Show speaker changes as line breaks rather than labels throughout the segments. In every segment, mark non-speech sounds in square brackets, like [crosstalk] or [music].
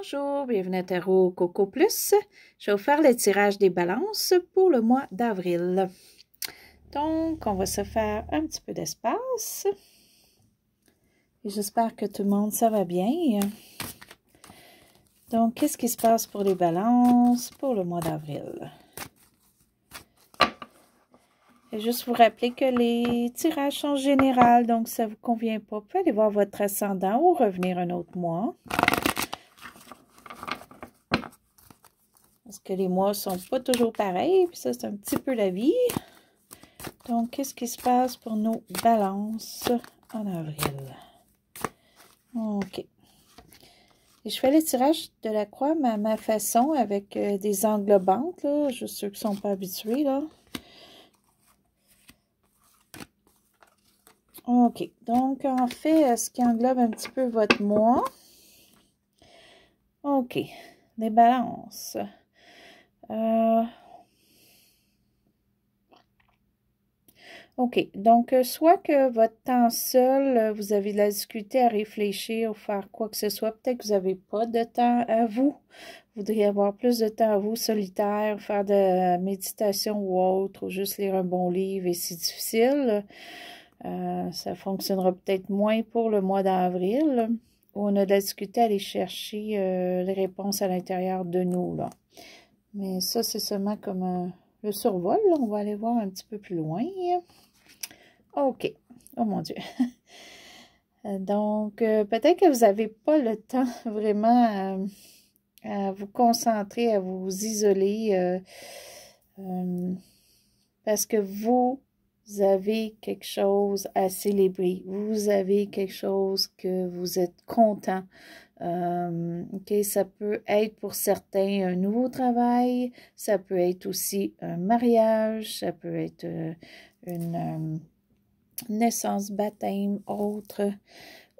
Bonjour, bienvenue à Tarot Coco Plus. Je vais vous faire le tirage des balances pour le mois d'avril. Donc, on va se faire un petit peu d'espace. j'espère que tout le monde, ça va bien. Donc, qu'est-ce qui se passe pour les balances pour le mois d'avril? Et juste vous rappeler que les tirages sont généraux, donc ça ne vous convient pas. Vous pouvez aller voir votre ascendant ou revenir un autre mois. les mois sont pas toujours pareils, puis ça, c'est un petit peu la vie. Donc, qu'est-ce qui se passe pour nos balances en avril? OK. Et je fais les tirages de la croix à ma façon, avec euh, des englobantes, là, juste ceux qui ne sont pas habitués, là. OK. Donc, en fait, euh, ce qui englobe un petit peu votre mois. OK. Les balances. Euh, OK. Donc, euh, soit que votre temps seul, euh, vous avez de la discuter, à réfléchir ou faire quoi que ce soit. Peut-être que vous n'avez pas de temps à vous. Vous voudriez avoir plus de temps à vous, solitaire, faire de la méditation ou autre, ou juste lire un bon livre et c'est difficile. ça fonctionnera peut-être moins pour le mois d'avril, où on a de la difficulté à aller chercher les réponses à l'intérieur de nous. Là. Mais ça, c'est seulement comme euh, le survol. On va aller voir un petit peu plus loin. OK. Oh mon Dieu. [laughs] Euh, donc, euh, peut-être que vous n'avez pas le temps [laughs] vraiment à, vous concentrer, à vous isoler. parce que vous avez quelque chose à célébrer. Vous avez quelque chose que vous êtes content euh, ça peut être pour certains un nouveau travail, ça peut être aussi un mariage, ça peut être euh, une euh, naissance, baptême, autre,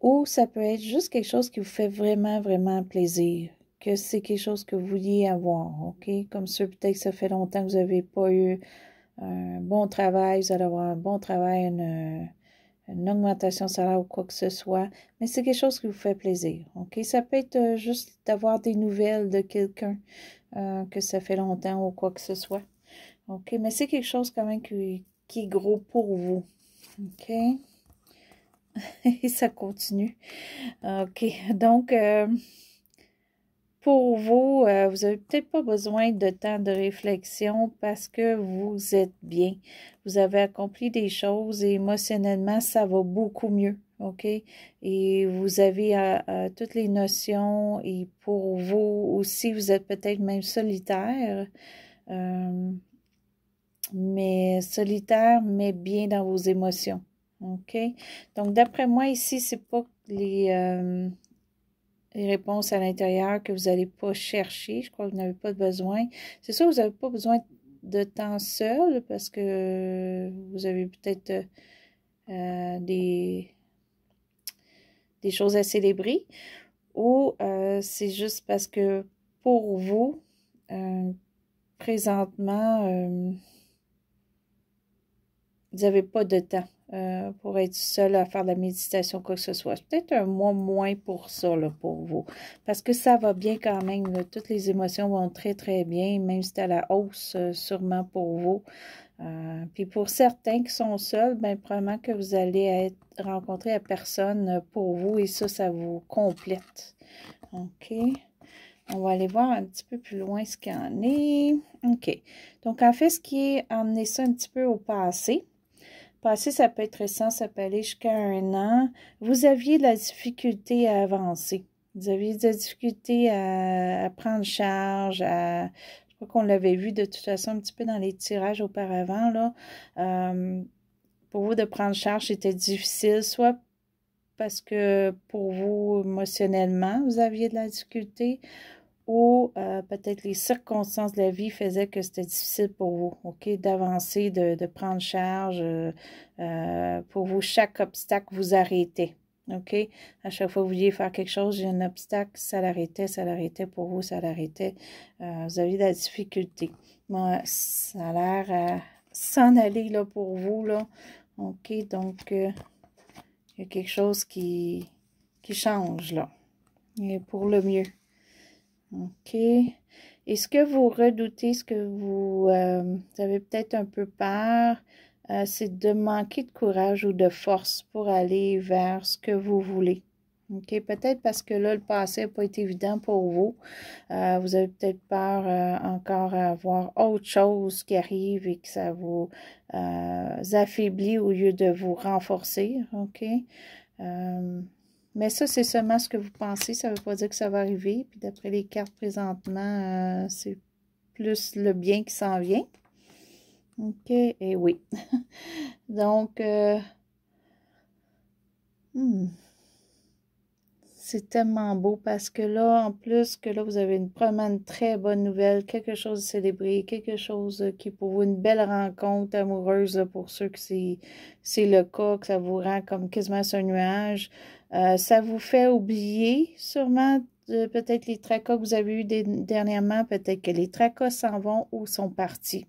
ou ça peut être juste quelque chose qui vous fait vraiment, vraiment plaisir, que c'est quelque chose que vous vouliez avoir, OK? Comme ça, peut-être que ça fait longtemps que vous n'avez pas eu un bon travail, vous allez avoir un bon travail, une une augmentation de salaire ou quoi que ce soit, mais c'est quelque chose qui vous fait plaisir. OK? Ça peut être euh, juste d'avoir des nouvelles de quelqu'un euh, que ça fait longtemps ou quoi que ce soit. OK? Mais c'est quelque chose quand même qui, est gros pour vous. OK? [laughs] Et ça continue. OK. Donc, euh, pour vous, euh, vous n'avez peut-être pas besoin de temps de réflexion parce que vous êtes bien. Vous avez accompli des choses et émotionnellement, ça va beaucoup mieux. OK? Et vous avez euh, euh, toutes les notions et pour vous aussi, vous êtes peut-être même solitaire. mais solitaire, mais bien dans vos émotions. OK? Donc, d'après moi, ici, c'est pas les réponses à l'intérieur que vous n'allez pas chercher. Je crois que vous n'avez pas besoin. C'est sûr, vous n'avez pas besoin de temps seul parce que vous avez peut-être euh, des, des choses à célébrer ou euh, c'est juste parce que pour vous, euh, présentement, vous n'avez pas de temps euh, pour être seul à faire de la méditation, quoi que ce soit. Peut-être un mois moins pour ça, là, pour vous. Parce que ça va bien quand même. Toutes les émotions vont très, très bien, même si c'est à la hausse, euh, sûrement pour vous. Euh, puis pour certains qui sont seuls, ben probablement que vous allez être rencontré à personne pour vous et ça, ça vous complète. OK. On va aller voir un petit peu plus loin ce qu'il en est. OK. Donc, en fait, ce qui est emmener ça un petit peu au passé, Passer, ça peut être récent, ça peut aller jusqu'à un an. Vous aviez de la difficulté à avancer. Vous aviez de la difficulté à, prendre charge, Je crois qu'on l'avait vu de toute façon un petit peu dans les tirages auparavant. Là. Euh, pour vous, de prendre charge, c'était difficile, soit parce que pour vous, émotionnellement, vous aviez de la difficulté, ou euh, peut-être les circonstances de la vie faisaient que c'était difficile pour vous, OK, d'avancer, de, prendre charge. Euh, euh, pour vous, chaque obstacle vous arrêtait, OK? À chaque fois que vous vouliez faire quelque chose, j'ai un obstacle, ça l'arrêtait, ça l'arrêtait pour vous, ça l'arrêtait. vous avez de la difficulté. ça a l'air s'en aller, là, pour vous, là. OK, donc, il y a quelque chose qui, qui change, là, et pour le mieux. OK. Est-ce que vous redoutez, ce que vous, euh, avez peut-être un peu peur, euh, c'est de manquer de courage ou de force pour aller vers ce que vous voulez. OK, peut-être parce que là, le passé n'a pas été évident pour vous. Euh, vous avez peut-être peur encore à avoir autre chose qui arrive et que ça vous affaiblit au lieu de vous renforcer. OK. Mais ça, c'est seulement ce que vous pensez. Ça ne veut pas dire que ça va arriver. Puis d'après les cartes présentement, euh, c'est plus le bien qui s'en vient. OK, et oui. [laughs] Donc, euh, hmm. c'est tellement beau parce que là, en plus que là, vous avez une, promenade très bonne nouvelle, quelque chose de célébré, quelque chose qui est pour vous une belle rencontre amoureuse pour ceux que c'est le cas, que ça vous rend comme quasiment sur un nuage. Euh, ça vous fait oublier sûrement peut-être les tracas que vous avez eus dernièrement, peut-être que les tracas s'en vont ou sont partis.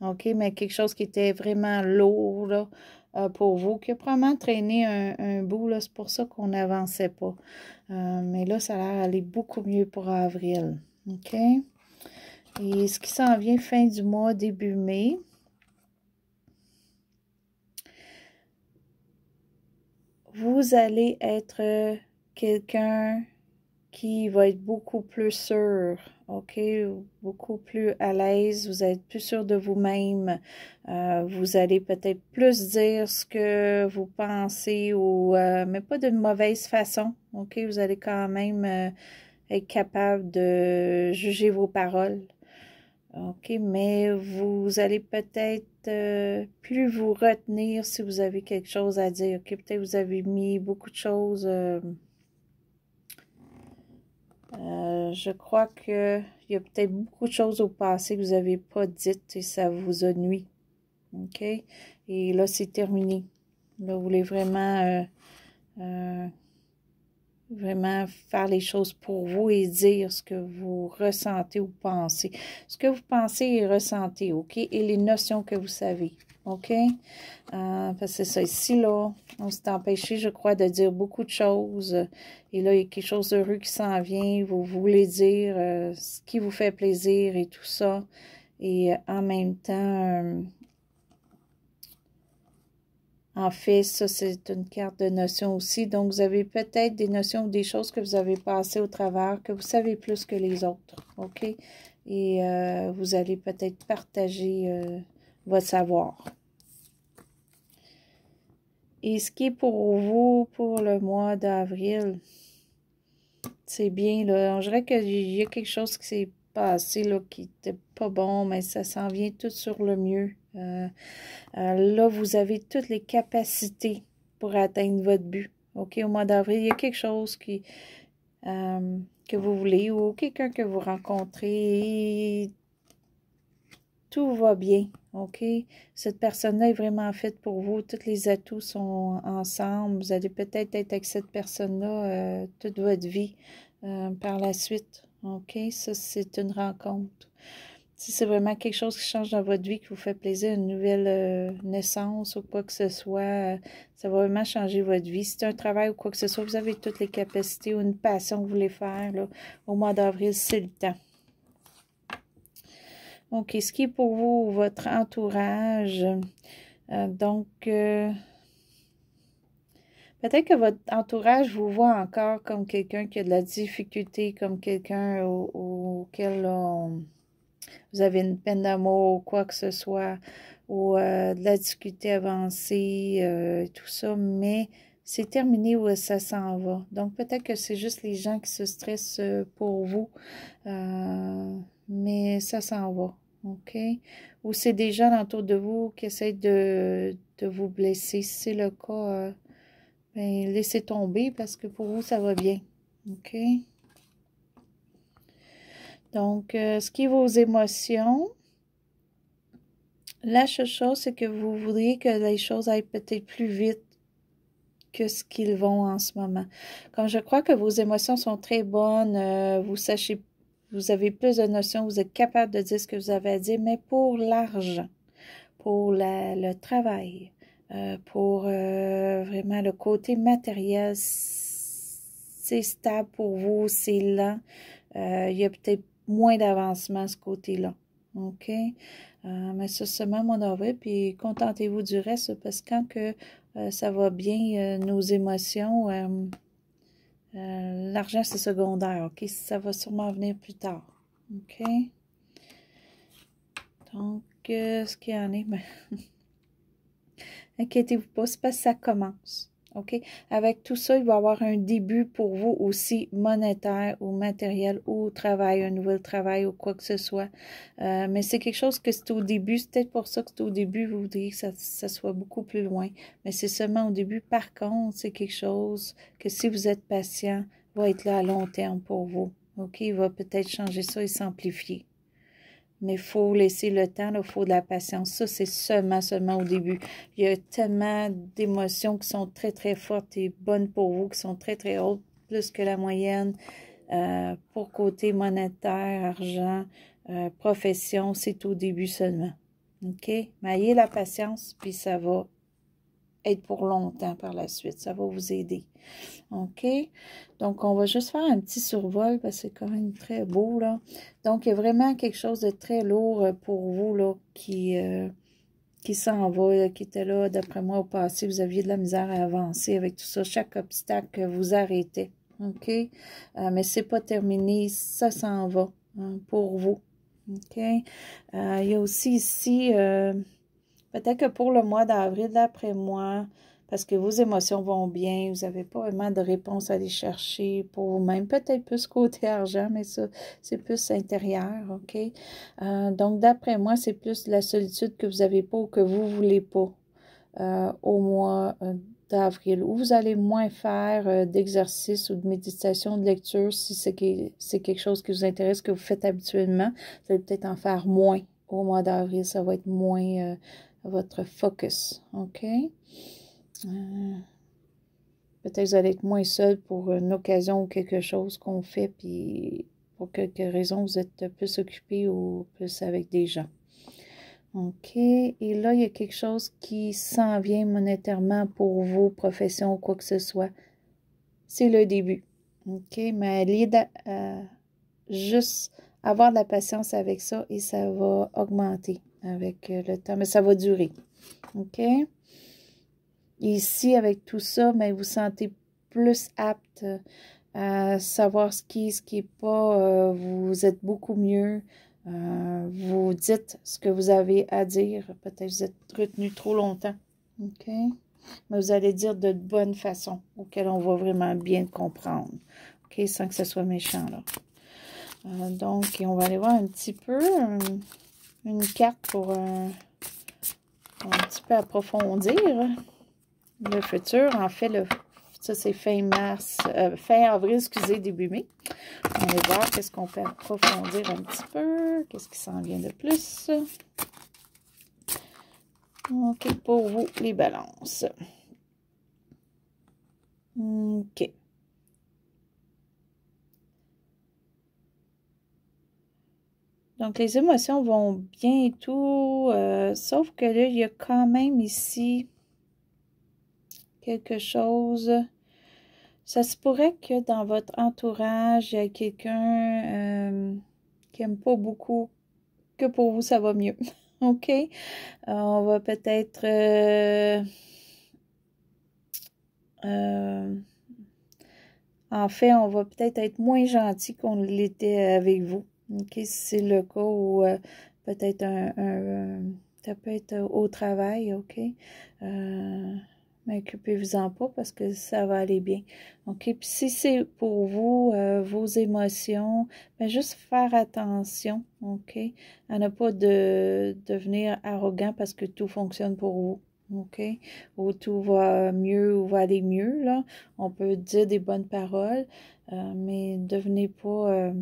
OK, mais quelque chose qui était vraiment lourd euh, pour vous, qui a probablement traîné un, bout, bout. C'est pour ça qu'on n'avançait pas. Euh, mais là, ça a l'air d'aller beaucoup mieux pour avril. OK? Et ce qui s'en vient fin du mois, début mai, vous allez être euh, quelqu'un qui va être beaucoup plus sûr, ok, beaucoup plus à l'aise, vous êtes plus sûr de vous-même, euh, vous allez peut-être plus dire ce que vous pensez ou euh, mais pas d'une mauvaise façon, ok, vous allez quand même être capable de juger vos paroles, ok, mais vous allez peut-être euh, plus vous retenir si vous avez quelque chose à dire. Ok, Peut-être vous avez mis beaucoup de choses. Euh, euh, je crois que il y a peut-être beaucoup de choses au passé que vous n'avez pas dites et ça vous a nuit. OK? Et là, c'est terminé. Là, vous voulez vraiment Vraiment faire les choses pour vous et dire ce que vous ressentez ou pensez. Ce que vous pensez et ressentez, OK? Et les notions que vous savez, OK? Euh, parce que c'est ça. Ici, là, on s'est empêché, je crois, de dire beaucoup de choses. Et là, il y a quelque chose d'heureux qui s'en vient. Vous voulez dire euh, ce qui vous fait plaisir et tout ça. Et euh, en même temps en fait, ça, c'est une carte de notion aussi. Donc, vous avez peut-être des notions ou des choses que vous avez passées au travers, que vous savez plus que les autres, OK? Et euh, vous allez peut-être partager euh, votre savoir. Et ce qui est pour vous pour le mois d'avril, c'est bien, là. On que qu'il y a quelque chose qui s'est là, qui n'était pas bon, mais ça s'en vient tout sur le mieux. Euh, euh, là, vous avez toutes les capacités pour atteindre votre but. OK, au mois d'avril, il y a quelque chose qui, euh, que vous voulez ou quelqu'un que vous rencontrez tout va bien, OK? Cette personne-là est vraiment faite pour vous. Tous les atouts sont ensemble. Vous allez peut-être être avec cette personne-là toute votre vie par la suite, OK? Ça, c'est une rencontre. Si c'est vraiment quelque chose qui change dans votre vie, qui vous fait plaisir, une nouvelle euh, naissance ou quoi que ce soit, euh, ça va vraiment changer votre vie. Si c'est un travail ou quoi que ce soit, vous avez toutes les capacités ou une passion que vous voulez faire, là, au mois d'avril, c'est le temps. OK, ce qui est pour vous, votre entourage, euh, donc, Peut-être que votre entourage vous voit encore comme quelqu'un qui a de la difficulté, comme quelqu'un auquel vous avez une peine d'amour ou quoi que ce soit, ou euh, de la difficulté avancée, euh, tout ça, mais c'est terminé ou ça s'en va. Donc, peut-être que c'est juste les gens qui se stressent euh, pour vous, mais ça s'en va, OK? Ou c'est des gens autour de vous qui essayent de, de vous blesser. Si c'est le cas, mais ben, laissez tomber parce que pour vous, ça va bien. OK? Donc, euh, ce qui est vos émotions, la seule chose, c'est que vous voudriez que les choses aillent peut-être plus vite que ce qu'ils vont en ce moment. Comme je crois que vos émotions sont très bonnes, euh, vous sachez, vous avez plus de notions, vous êtes capable de dire ce que vous avez à dire, mais pour l'argent, pour le travail, euh, pour euh, vraiment le côté matériel, c'est stable pour vous, c'est lent. Euh, il y a peut-être moins d'avancement à ce côté-là. OK? mais ça, seulement mon avis, puis contentez-vous du reste, parce que quand ça va bien, nos émotions, l'argent, c'est secondaire, OK? Ça va sûrement venir plus tard, OK? Donc, ce qu'il y en est, ben, [laughs] Inquiétez-vous pas, c'est parce que ça commence. OK? Avec tout ça, il va y avoir un début pour vous aussi monétaire ou matériel ou travail, un nouvel travail ou quoi que ce soit. Euh, mais c'est quelque chose que c'est au début. C'est peut-être pour ça que c'est au début, vous voudriez que ça, soit beaucoup plus loin. Mais c'est seulement au début. Par contre, c'est quelque chose que si vous êtes patient, va être là à long terme pour vous. OK? Il va peut-être changer ça et s'amplifier. Mais il faut laisser le temps, il faut de la patience. Ça, c'est seulement, seulement au début. Il y a tellement d'émotions qui sont très, très fortes et bonnes pour vous, qui sont très, très hautes, plus que la moyenne. Euh, pour côté monétaire, argent, euh, profession, c'est au début seulement. OK? ayez la patience, puis ça va pour longtemps par la suite. Ça va vous aider. OK? Donc, on va juste faire un petit survol parce que c'est quand même très beau, là. Donc, il y a vraiment quelque chose de très lourd pour vous, là, qui... Euh, qui s'en va, qui était là, d'après moi, au passé, vous aviez de la misère à avancer avec tout ça. Chaque obstacle vous arrêtait. OK? Euh, mais c'est pas terminé, ça s'en va hein, pour vous. OK? Euh, il y a aussi ici... Peut-être que pour le mois d'avril, d'après moi, parce que vos émotions vont bien, vous n'avez pas vraiment de réponse à aller chercher pour vous-même. Peut-être plus côté argent, mais ça, c'est plus intérieur, OK? Euh, donc, d'après moi, c'est plus la solitude que vous n'avez pas ou que vous ne voulez pas euh, au mois euh, d'avril, Ou vous allez moins faire d'exercices ou de méditation, de lecture, si c'est quelque chose qui vous intéresse, que vous faites habituellement. Vous allez peut-être en faire moins au mois d'avril, ça va être moins votre focus. OK? Euh, peut-être vous allez être moins seul pour une occasion ou quelque chose qu'on fait, puis pour quelques raison vous êtes plus occupé ou plus avec des gens. OK. Et là, il y a quelque chose qui s'en vient monétairement pour vos professions ou quoi que ce soit. C'est le début. OK. Mais allez euh, juste avoir de la patience avec ça et ça va augmenter avec euh, le temps, mais ça va durer. OK? Ici, avec tout ça, mais vous sentez plus apte euh, à savoir ce qui est, ce qui n'est pas. Euh, vous êtes beaucoup mieux. vous dites ce que vous avez à dire. Peut-être vous êtes retenu trop longtemps. OK? Mais vous allez dire de bonne façon, auquel on va vraiment bien comprendre. OK? Sans que ce soit méchant, là. donc, on va aller voir un petit peu une carte euh, pour un, petit peu approfondir le futur. En fait, ça c'est fin mars, euh, fin avril, excusez, début mai. On va voir qu'est-ce qu'on peut approfondir un petit peu, qu'est-ce qui s'en vient de plus. OK, pour vous, les balances. OK. Donc, les émotions vont bien et tout, euh, sauf que là, il y a quand même ici quelque chose. Ça se pourrait que dans votre entourage, il y a quelqu'un euh, qui n'aime pas beaucoup, que pour vous, ça va mieux. [laughs] OK? Euh, on va peut-être... en fait, on va peut-être être moins gentil qu'on l'était avec vous. Okay, c'est le cas où euh, peut-être un, un, ça peut être au travail, OK? Euh, mais occupez-vous en pas parce que ça va aller bien. OK? Puis si c'est pour vous, euh, vos émotions, mais ben, juste faire attention, OK? À ne pas de, devenir arrogant parce que tout fonctionne pour vous. OK? Ou tout va mieux ou va aller mieux, là. On peut dire des bonnes paroles, euh, mais devenez pas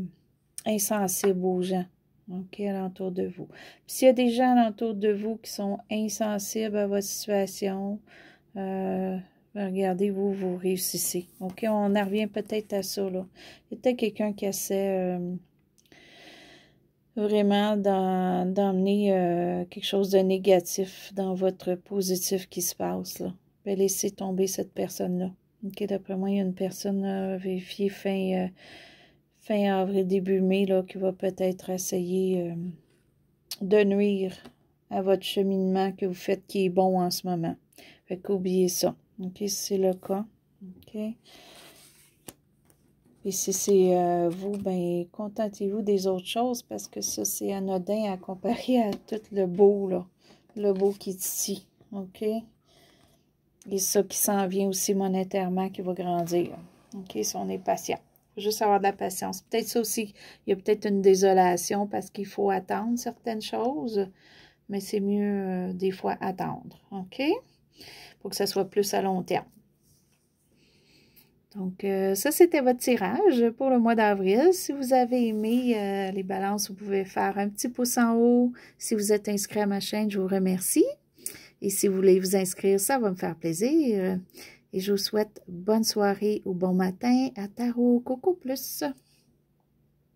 insensibles aux gens. OK, alentour de vous. Puis s'il y a des gens alentour de vous qui sont insensibles à votre situation, euh, ben, regardez, vous, vous réussissez. OK, on en revient peut-être à ça, là. être quelqu'un qui essaie euh, vraiment d'emmener euh, quelque chose de négatif dans votre positif qui se passe, là. Ben, laissez tomber cette personne-là. OK, d'après moi, il y a une personne, vérifiée fin fin avril, début mai, là, qui va peut-être essayer euh, de nuire à votre cheminement que vous faites qui est bon en ce moment. Fait qu'oubliez ça. OK, si c'est le cas. OK. Et si c'est euh, vous, ben contentez-vous des autres choses parce que ça, c'est anodin à comparer à tout le beau, là. Le beau qui est ici. OK? Et ça qui s'en vient aussi monétairement qui va grandir. OK? Si on est patient. Juste avoir de la patience. Peut-être ça aussi, il y a peut-être une désolation parce qu'il faut attendre certaines choses, mais c'est mieux euh, des fois attendre, OK? Pour que ça soit plus à long terme. Donc, euh, ça, c'était votre tirage pour le mois d'avril. Si vous avez aimé euh, les balances, vous pouvez faire un petit pouce en haut. Si vous êtes inscrit à ma chaîne, je vous remercie. Et si vous voulez vous inscrire, ça va me faire plaisir. Et je vous souhaite bonne soirée ou bon matin à Tarot Coco Plus.